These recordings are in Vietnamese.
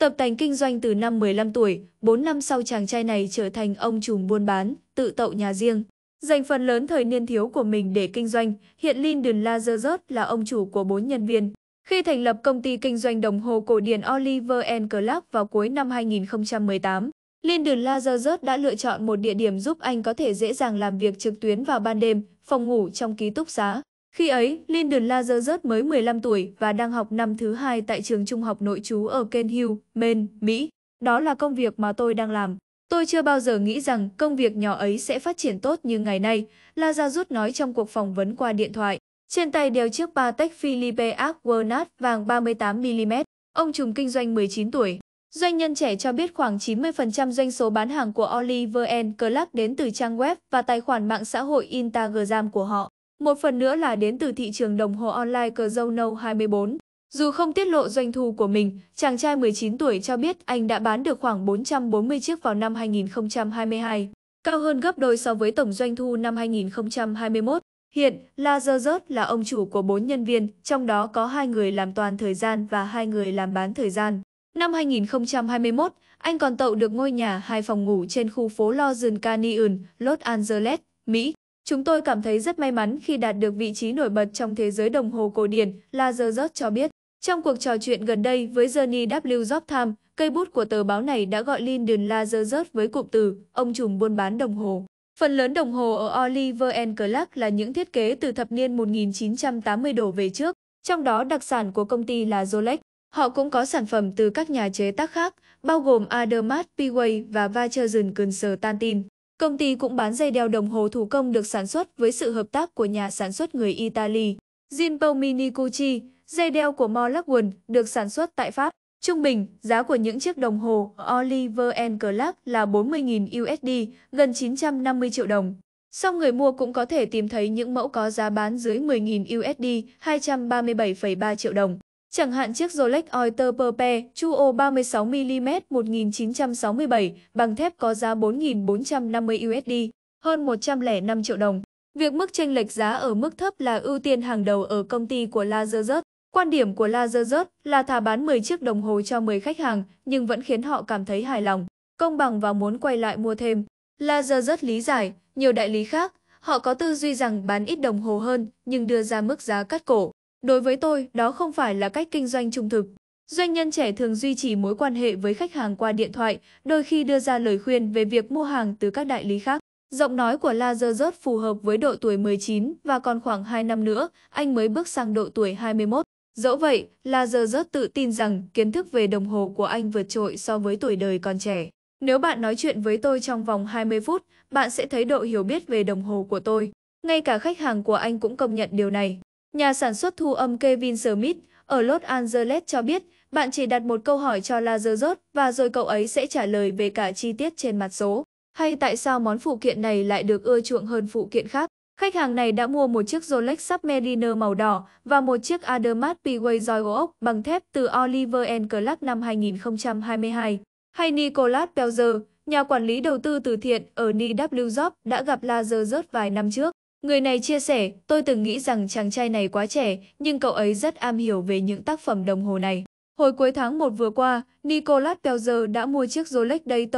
Tập tành kinh doanh từ năm 15 tuổi, 4 năm sau chàng trai này trở thành ông trùm buôn bán, tự tậu nhà riêng. Dành phần lớn thời niên thiếu của mình để kinh doanh, hiện Lyndon Lazarus là ông chủ của 4 nhân viên. Khi thành lập công ty kinh doanh đồng hồ cổ điển Oliver Clark vào cuối năm 2018, Lyndon Lazarus đã lựa chọn một địa điểm giúp anh có thể dễ dàng làm việc trực tuyến vào ban đêm, phòng ngủ trong ký túc xá. Khi ấy, Lyndon Lazarus mới 15 tuổi và đang học năm thứ hai tại trường trung học nội trú ở Ken Hill, Maine, Mỹ. Đó là công việc mà tôi đang làm. Tôi chưa bao giờ nghĩ rằng công việc nhỏ ấy sẽ phát triển tốt như ngày nay, Lazarus nói trong cuộc phỏng vấn qua điện thoại. Trên tay đeo chiếc Patek Philippe Aquanat vàng 38mm, ông trùm kinh doanh 19 tuổi. Doanh nhân trẻ cho biết khoảng 90% doanh số bán hàng của Oliver Clark đến từ trang web và tài khoản mạng xã hội Instagram của họ. Một phần nữa là đến từ thị trường đồng hồ online cờ nâu 24. Dù không tiết lộ doanh thu của mình, chàng trai 19 tuổi cho biết anh đã bán được khoảng 440 chiếc vào năm 2022, cao hơn gấp đôi so với tổng doanh thu năm 2021. Hiện, Lazarus là ông chủ của 4 nhân viên, trong đó có hai người làm toàn thời gian và hai người làm bán thời gian. Năm 2021, anh còn tậu được ngôi nhà hai phòng ngủ trên khu phố Lawson Canyon, Los Angeles, Mỹ. Chúng tôi cảm thấy rất may mắn khi đạt được vị trí nổi bật trong thế giới đồng hồ cổ điển, Lazarus cho biết. Trong cuộc trò chuyện gần đây với Johnny W. Jobtham, cây bút của tờ báo này đã gọi Lyndon Lazarus với cụm từ ông trùm buôn bán đồng hồ. Phần lớn đồng hồ ở Oliver and Clark là những thiết kế từ thập niên 1980 đổ về trước, trong đó đặc sản của công ty là Rolex. Họ cũng có sản phẩm từ các nhà chế tác khác, bao gồm Adermatt Piguet và Vachersen Constantin. Công ty cũng bán dây đeo đồng hồ thủ công được sản xuất với sự hợp tác của nhà sản xuất người Italy. Zinpo Mini Gucci, dây đeo của Mollacwood được sản xuất tại Pháp. Trung bình, giá của những chiếc đồng hồ Oliver Clark là 40.000 USD, gần 950 triệu đồng. Song người mua cũng có thể tìm thấy những mẫu có giá bán dưới 10.000 USD, 237,3 triệu đồng. Chẳng hạn chiếc Rolex Oyster Perpe Chuo 36mm 1967 bằng thép có giá 4.450 USD, hơn 105 triệu đồng. Việc mức tranh lệch giá ở mức thấp là ưu tiên hàng đầu ở công ty của Lazerset. Quan điểm của Lazerset là thả bán 10 chiếc đồng hồ cho 10 khách hàng nhưng vẫn khiến họ cảm thấy hài lòng, công bằng và muốn quay lại mua thêm. Lazerset lý giải, nhiều đại lý khác, họ có tư duy rằng bán ít đồng hồ hơn nhưng đưa ra mức giá cắt cổ. Đối với tôi, đó không phải là cách kinh doanh trung thực. Doanh nhân trẻ thường duy trì mối quan hệ với khách hàng qua điện thoại, đôi khi đưa ra lời khuyên về việc mua hàng từ các đại lý khác. Giọng nói của Lazarus phù hợp với độ tuổi 19 và còn khoảng 2 năm nữa, anh mới bước sang độ tuổi 21. Dẫu vậy, Lazarus tự tin rằng kiến thức về đồng hồ của anh vượt trội so với tuổi đời còn trẻ. Nếu bạn nói chuyện với tôi trong vòng 20 phút, bạn sẽ thấy độ hiểu biết về đồng hồ của tôi. Ngay cả khách hàng của anh cũng công nhận điều này. Nhà sản xuất thu âm Kevin Smith ở Los Angeles cho biết, bạn chỉ đặt một câu hỏi cho Lazarus và rồi cậu ấy sẽ trả lời về cả chi tiết trên mặt số. Hay tại sao món phụ kiện này lại được ưa chuộng hơn phụ kiện khác? Khách hàng này đã mua một chiếc Rolex Submariner màu đỏ và một chiếc Audemars Piguet Royal Oak bằng thép từ Oliver Clark năm 2022. Hay Nicolas Pelzer, nhà quản lý đầu tư từ thiện ở New York đã gặp Lazarus vài năm trước. Người này chia sẻ, tôi từng nghĩ rằng chàng trai này quá trẻ, nhưng cậu ấy rất am hiểu về những tác phẩm đồng hồ này. Hồi cuối tháng 1 vừa qua, Nicolas Pelzer đã mua chiếc Rolex đầy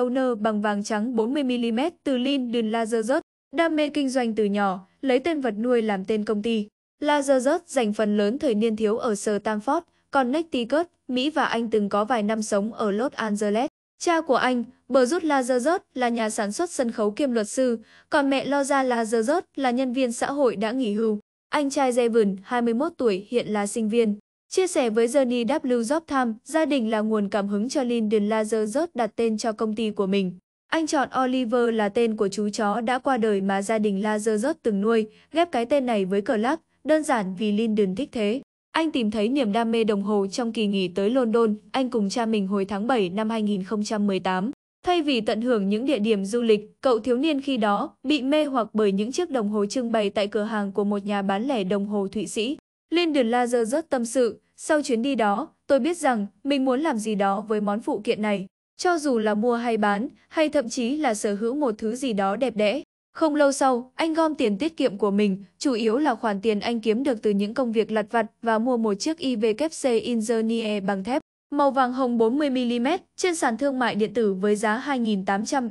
bằng vàng trắng 40mm từ Linden Lazarus, đam mê kinh doanh từ nhỏ, lấy tên vật nuôi làm tên công ty. Lazarus dành phần lớn thời niên thiếu ở Stamford, còn Connecticut, Mỹ và Anh từng có vài năm sống ở Los Angeles. Cha của anh, bờ rút Lazarus là nhà sản xuất sân khấu kiêm luật sư, còn mẹ Loza Lazarus là nhân viên xã hội đã nghỉ hưu. Anh trai Devon, 21 tuổi, hiện là sinh viên. Chia sẻ với Johnny W. Jobtham, gia đình là nguồn cảm hứng cho Lyndon Lazarus đặt tên cho công ty của mình. Anh chọn Oliver là tên của chú chó đã qua đời mà gia đình Lazarus từng nuôi, ghép cái tên này với Clark, đơn giản vì Lyndon thích thế. Anh tìm thấy niềm đam mê đồng hồ trong kỳ nghỉ tới London, anh cùng cha mình hồi tháng 7 năm 2018. Thay vì tận hưởng những địa điểm du lịch, cậu thiếu niên khi đó bị mê hoặc bởi những chiếc đồng hồ trưng bày tại cửa hàng của một nhà bán lẻ đồng hồ Thụy Sĩ. Lyndon Lazer rất tâm sự, sau chuyến đi đó, tôi biết rằng mình muốn làm gì đó với món phụ kiện này. Cho dù là mua hay bán, hay thậm chí là sở hữu một thứ gì đó đẹp đẽ, không lâu sau, anh gom tiền tiết kiệm của mình, chủ yếu là khoản tiền anh kiếm được từ những công việc lặt vặt và mua một chiếc IWC Ingenier bằng thép màu vàng hồng 40mm trên sàn thương mại điện tử với giá 2.800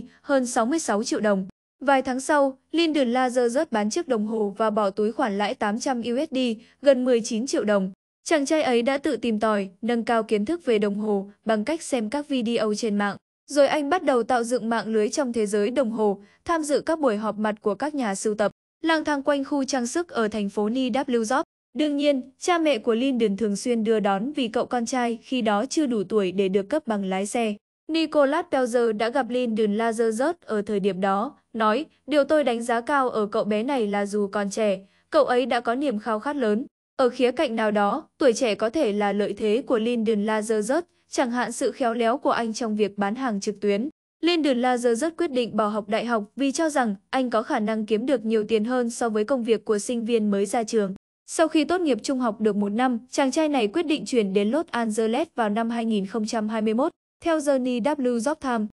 USD, hơn 66 triệu đồng. Vài tháng sau, Lyndon laser rớt bán chiếc đồng hồ và bỏ túi khoản lãi 800 USD, gần 19 triệu đồng. Chàng trai ấy đã tự tìm tòi, nâng cao kiến thức về đồng hồ bằng cách xem các video trên mạng. Rồi anh bắt đầu tạo dựng mạng lưới trong thế giới đồng hồ, tham dự các buổi họp mặt của các nhà sưu tập, lang thang quanh khu trang sức ở thành phố Nidablewsop. Đương nhiên, cha mẹ của Lyndon thường xuyên đưa đón vì cậu con trai khi đó chưa đủ tuổi để được cấp bằng lái xe. Nicolas Pelzer đã gặp Lyndon Lazarus ở thời điểm đó, nói, điều tôi đánh giá cao ở cậu bé này là dù còn trẻ, cậu ấy đã có niềm khao khát lớn, ở khía cạnh nào đó, tuổi trẻ có thể là lợi thế của Lyndon Lazarus, chẳng hạn sự khéo léo của anh trong việc bán hàng trực tuyến. Lyndon Lazarus quyết định bỏ học đại học vì cho rằng anh có khả năng kiếm được nhiều tiền hơn so với công việc của sinh viên mới ra trường. Sau khi tốt nghiệp trung học được một năm, chàng trai này quyết định chuyển đến Los Angeles vào năm 2021. Theo Journey W. Job Time,